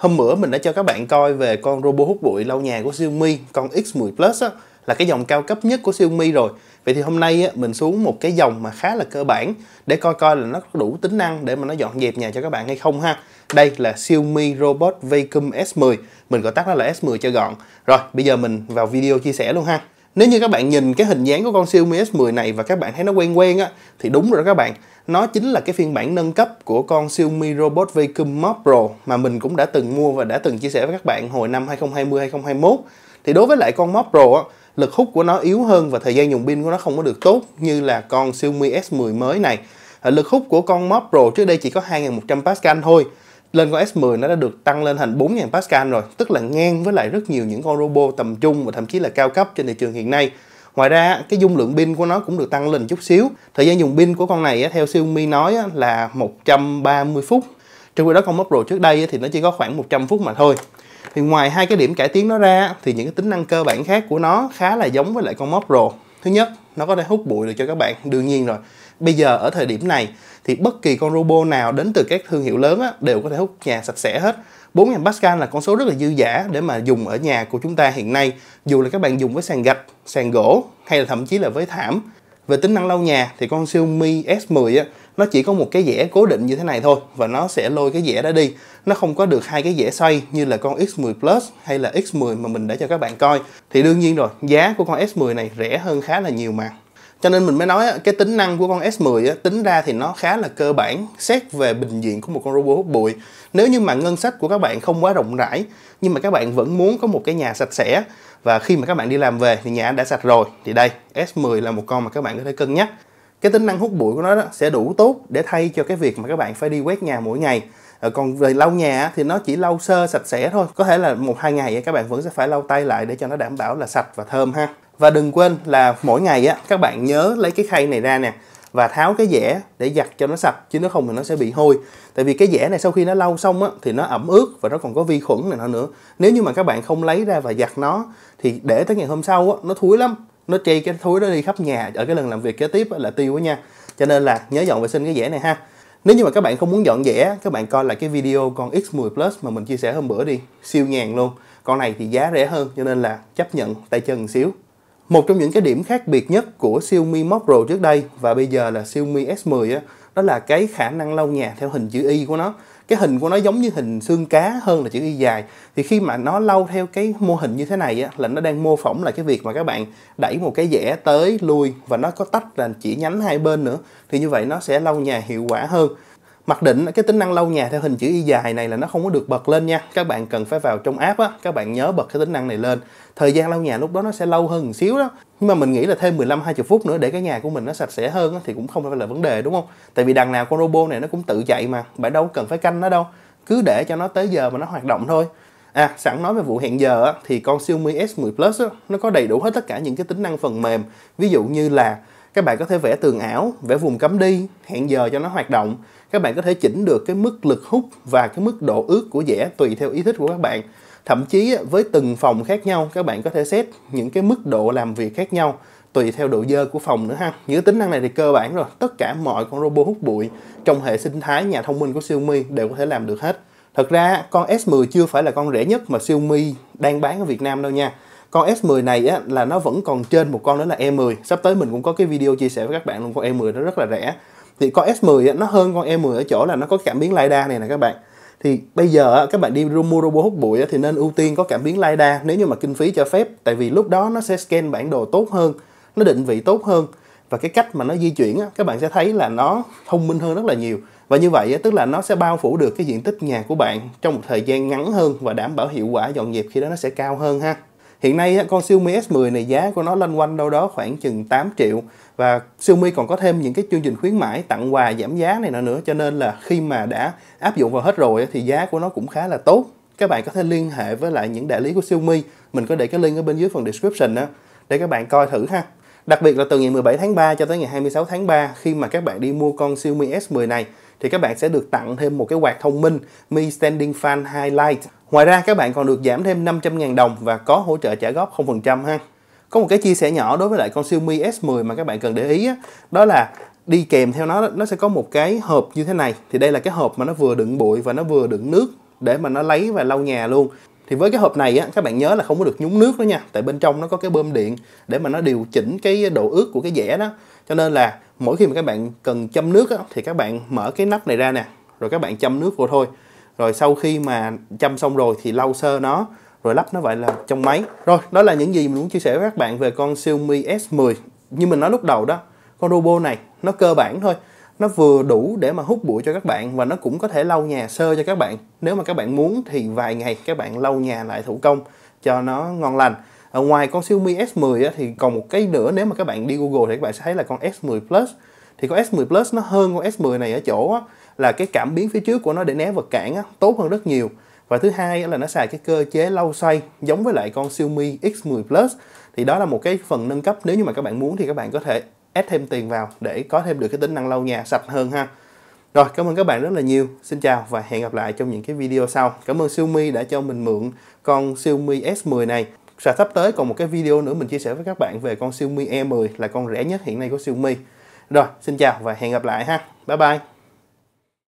hôm bữa mình đã cho các bạn coi về con robot hút bụi lau nhà của Xiaomi con X10 Plus á, là cái dòng cao cấp nhất của Xiaomi rồi vậy thì hôm nay á, mình xuống một cái dòng mà khá là cơ bản để coi coi là nó có đủ tính năng để mà nó dọn dẹp nhà cho các bạn hay không ha đây là Xiaomi Robot Vacuum S10 mình gọi tắt nó là S10 cho gọn rồi bây giờ mình vào video chia sẻ luôn ha nếu như các bạn nhìn cái hình dáng của con Xiaomi S10 này và các bạn thấy nó quen quen á thì đúng rồi đó các bạn. Nó chính là cái phiên bản nâng cấp của con Xiaomi Robot Vacuum Mop Pro mà mình cũng đã từng mua và đã từng chia sẻ với các bạn hồi năm 2020 2021. Thì đối với lại con Mop Pro á, lực hút của nó yếu hơn và thời gian dùng pin của nó không có được tốt như là con Xiaomi S10 mới này. Lực hút của con Mop Pro trước đây chỉ có 2100 Pascal thôi lên con S10 nó đã được tăng lên thành 4.000 Pascal rồi, tức là ngang với lại rất nhiều những con robot tầm trung và thậm chí là cao cấp trên thị trường hiện nay. Ngoài ra, cái dung lượng pin của nó cũng được tăng lên chút xíu. Thời gian dùng pin của con này theo Xiaomi nói là 130 phút. Trong khi đó con Pro trước đây thì nó chỉ có khoảng 100 phút mà thôi. Thì ngoài hai cái điểm cải tiến nó ra thì những cái tính năng cơ bản khác của nó khá là giống với lại con Pro. Thứ nhất nó có thể hút bụi được cho các bạn đương nhiên rồi bây giờ ở thời điểm này thì bất kỳ con robot nào đến từ các thương hiệu lớn á, đều có thể hút nhà sạch sẽ hết 4.000 Pascal là con số rất là dư giả để mà dùng ở nhà của chúng ta hiện nay dù là các bạn dùng với sàn gạch, sàn gỗ hay là thậm chí là với thảm về tính năng lâu nhà thì con Xiaomi S10 á, nó chỉ có một cái dẻ cố định như thế này thôi và nó sẽ lôi cái dẻ đó đi nó không có được hai cái dẻ xoay như là con X10 Plus hay là X10 mà mình đã cho các bạn coi thì đương nhiên rồi giá của con S10 này rẻ hơn khá là nhiều mà cho nên mình mới nói cái tính năng của con S10 tính ra thì nó khá là cơ bản xét về bình diện của một con robot hút bụi nếu như mà ngân sách của các bạn không quá rộng rãi nhưng mà các bạn vẫn muốn có một cái nhà sạch sẽ và khi mà các bạn đi làm về thì nhà đã sạch rồi thì đây S10 là một con mà các bạn có thể cân nhắc cái tính năng hút bụi của nó đó sẽ đủ tốt để thay cho cái việc mà các bạn phải đi quét nhà mỗi ngày ờ, còn về lau nhà thì nó chỉ lau sơ sạch sẽ thôi có thể là một hai ngày các bạn vẫn sẽ phải lau tay lại để cho nó đảm bảo là sạch và thơm ha và đừng quên là mỗi ngày á các bạn nhớ lấy cái khay này ra nè và tháo cái dẻ để giặt cho nó sạch chứ nếu không thì nó sẽ bị hôi tại vì cái dẻ này sau khi nó lau xong á, thì nó ẩm ướt và nó còn có vi khuẩn này nọ nữa nếu như mà các bạn không lấy ra và giặt nó thì để tới ngày hôm sau á, nó thúi lắm nó chây cái thúi đó đi khắp nhà ở cái lần làm việc kế tiếp á, là tiêu quá nha cho nên là nhớ dọn vệ sinh cái dẻ này ha nếu như mà các bạn không muốn dọn dẻ các bạn coi lại cái video con X10 Plus mà mình chia sẻ hôm bữa đi siêu nhàn luôn con này thì giá rẻ hơn cho nên là chấp nhận tay chân một xíu một trong những cái điểm khác biệt nhất của Xiaomi Mok Pro trước đây và bây giờ là Xiaomi S10 á, đó là cái khả năng lau nhà theo hình chữ Y của nó. Cái hình của nó giống như hình xương cá hơn là chữ Y dài. Thì khi mà nó lau theo cái mô hình như thế này á, là nó đang mô phỏng là cái việc mà các bạn đẩy một cái dẻ tới, lui và nó có tách là chỉ nhánh hai bên nữa. Thì như vậy nó sẽ lau nhà hiệu quả hơn mặc định cái tính năng lâu nhà theo hình chữ y dài này là nó không có được bật lên nha các bạn cần phải vào trong app á các bạn nhớ bật cái tính năng này lên thời gian lau nhà lúc đó nó sẽ lâu hơn một xíu đó nhưng mà mình nghĩ là thêm 15 20 phút nữa để cái nhà của mình nó sạch sẽ hơn thì cũng không phải là vấn đề đúng không tại vì đằng nào con robot này nó cũng tự chạy mà bạn đâu cần phải canh nó đâu cứ để cho nó tới giờ mà nó hoạt động thôi À, sẵn nói về vụ hẹn giờ thì con Xiaomi S10 Plus nó có đầy đủ hết tất cả những cái tính năng phần mềm ví dụ như là các bạn có thể vẽ tường ảo, vẽ vùng cấm đi, hẹn giờ cho nó hoạt động các bạn có thể chỉnh được cái mức lực hút và cái mức độ ướt của dẻ tùy theo ý thích của các bạn thậm chí với từng phòng khác nhau các bạn có thể set những cái mức độ làm việc khác nhau tùy theo độ dơ của phòng nữa ha những tính năng này thì cơ bản rồi tất cả mọi con robot hút bụi trong hệ sinh thái nhà thông minh của Xiaomi đều có thể làm được hết thật ra con S10 chưa phải là con rẻ nhất mà Xiaomi đang bán ở Việt Nam đâu nha con S10 này á, là nó vẫn còn trên một con nữa là E10 sắp tới mình cũng có cái video chia sẻ với các bạn luôn con E10 nó rất là rẻ thì con S10 nó hơn con E10 ở chỗ là nó có cảm biến lidar này nè các bạn thì bây giờ các bạn đi mua robot hút bụi thì nên ưu tiên có cảm biến lidar nếu như mà kinh phí cho phép tại vì lúc đó nó sẽ scan bản đồ tốt hơn nó định vị tốt hơn và cái cách mà nó di chuyển á các bạn sẽ thấy là nó thông minh hơn rất là nhiều và như vậy á tức là nó sẽ bao phủ được cái diện tích nhà của bạn trong một thời gian ngắn hơn và đảm bảo hiệu quả dọn dẹp khi đó nó sẽ cao hơn ha hiện nay con Xiaomi S10 này giá của nó lên quanh đâu đó khoảng chừng 8 triệu và Xiaomi còn có thêm những cái chương trình khuyến mãi tặng quà giảm giá này nữa nữa cho nên là khi mà đã áp dụng vào hết rồi thì giá của nó cũng khá là tốt các bạn có thể liên hệ với lại những đại lý của Xiaomi mình có để cái link ở bên dưới phần description đó để các bạn coi thử ha Đặc biệt là từ ngày 17 tháng 3 cho tới ngày 26 tháng 3 khi mà các bạn đi mua con Xiaomi S10 này thì các bạn sẽ được tặng thêm một cái quạt thông minh Mi Standing Fan Highlight. Ngoài ra các bạn còn được giảm thêm 500.000 đồng và có hỗ trợ trả góp 0% ha. Có một cái chia sẻ nhỏ đối với lại con Xiaomi S10 mà các bạn cần để ý á, đó là đi kèm theo nó nó sẽ có một cái hộp như thế này thì đây là cái hộp mà nó vừa đựng bụi và nó vừa đựng nước để mà nó lấy và lau nhà luôn thì với cái hộp này á, các bạn nhớ là không có được nhúng nước đó nha tại bên trong nó có cái bơm điện để mà nó điều chỉnh cái độ ướt của cái dẻ đó cho nên là mỗi khi mà các bạn cần châm nước á, thì các bạn mở cái nắp này ra nè rồi các bạn châm nước vô thôi rồi sau khi mà châm xong rồi thì lau sơ nó rồi lắp nó vậy là trong máy rồi đó là những gì mình muốn chia sẻ với các bạn về con Xiaomi S10 như mình nói lúc đầu đó con robot này nó cơ bản thôi nó vừa đủ để mà hút bụi cho các bạn và nó cũng có thể lau nhà sơ cho các bạn nếu mà các bạn muốn thì vài ngày các bạn lau nhà lại thủ công cho nó ngon lành ở ngoài con Xiaomi S10 á, thì còn một cái nữa nếu mà các bạn đi Google thì các bạn sẽ thấy là con S10 Plus thì con S10 Plus nó hơn con S10 này ở chỗ á, là cái cảm biến phía trước của nó để né vật cản á, tốt hơn rất nhiều và thứ hai là nó xài cái cơ chế lau xoay giống với lại con Xiaomi X10 Plus thì đó là một cái phần nâng cấp nếu như mà các bạn muốn thì các bạn có thể add thêm tiền vào để có thêm được cái tính năng lau nhà sạch hơn ha rồi cảm ơn các bạn rất là nhiều xin chào và hẹn gặp lại trong những cái video sau cảm ơn Xiaomi đã cho mình mượn con Xiaomi S10 này và sắp tới còn một cái video nữa mình chia sẻ với các bạn về con Xiaomi E10 là con rẻ nhất hiện nay của Xiaomi rồi xin chào và hẹn gặp lại ha bye bye